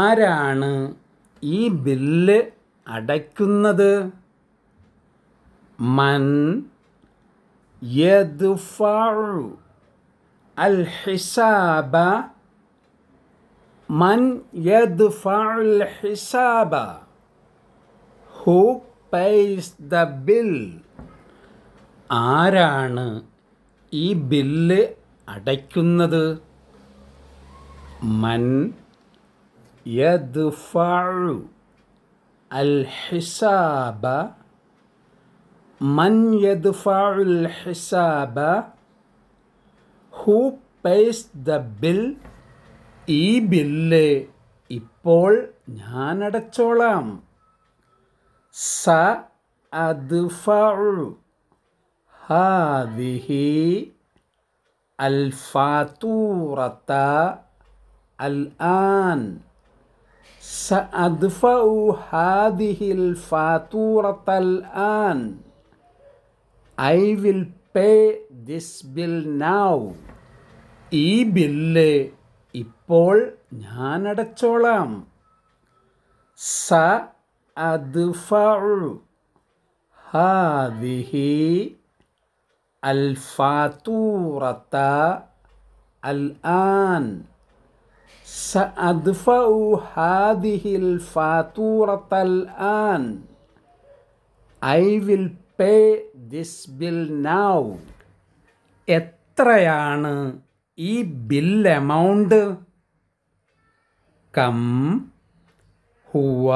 ആരാണ് ഈ ബില്ല് അടയ്ക്കുന്നത് മൻ യദ്ഫഉ അൽ ഹിസാബ മൻ അൽ ഹിസാബ ഹു പേസ് ദ ബിൽ ആരാണ് ഈ ബില്ല് അടയ്ക്കുന്നത് മൻ يدفع الحساب من يدفع الحساب who pays the bill ഈ ബില്ല് ഇപ്പോൾ ഞാൻ അടച്ചോളാം സ അദ്ഫഉ ഹാദിഹി അൽ ഫാത്തൂറത്ത അൽ ആൻ സഅദ്ഫൗ ഹാദിഹിൽ ഫാതൂറത്തൽ ആൻ I will pay this bill now ഈ ബില്ല് ഇപ്പോൾ ഞാൻ അടച്ചോളാം സ അദ്ഫൗ ഹാദിഹി അൽ ഫാതൂറത്ത അൽ ആൻ سأدفع هذه الفاتورة الآن I will pay this bill now എത്രയാണ് ഈ ബിൽ എമൗണ്ട് കം ഹുവ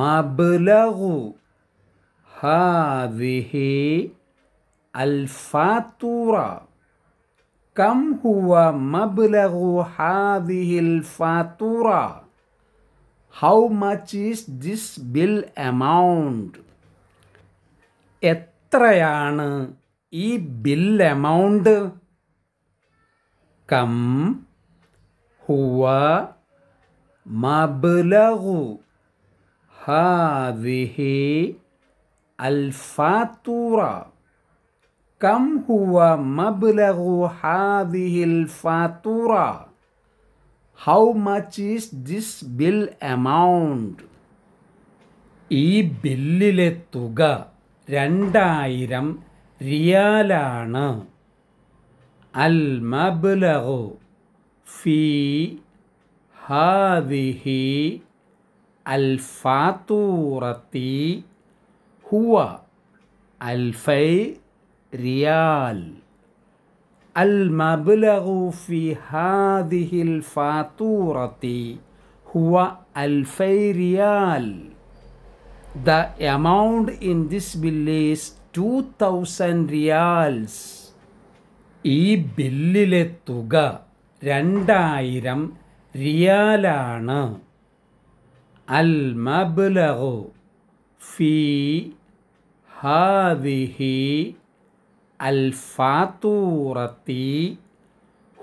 മബ്ലഹു ഹാദിഹി അൽഫാത്തൂറ കം ഹുവ മബ്ലഗു ഹാദിഹിൽ ഫാതുറ how much is this bill amount എത്രയാണ് ഈ ബിൽ എമൗണ്ട് കം ഹുവ മബ്ലഗു ഹാദിഹി ഫാതുറ കം ഹുവ മബ്ലഹു ഹാദിഹിൽ ഫാതുറ how much is this bill amount ഈ ബില്ലിലെ തുക രണ്ടായിരം റിയാലാണ് അൽ മബ്ലഹു ഫീ ഹാദിഹി അൽ ഫാത്തൂറത്തി ഹുവ അൽഫൈ റിയാൽ അൽ മബ്ലഹു ഫി ഹാദിഹിൽ ഫാത്തൂറത്തി ഹുവ അൽഫൈ റിയാൽ the amount in this bill two thousand riyals ഈ ബില്ലിലെ തുക രണ്ടായിരം റിയാലാണ് അൽ മബ്ലഹു ഫി ഹാദിഹി الفاتورة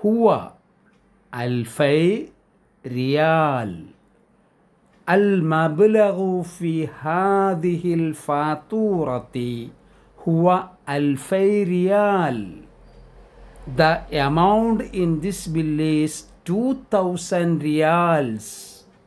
هو ألفي ريال المبلغ في هذه الفاتورة هو ألفي ريال The amount in this bill is 2000 reals.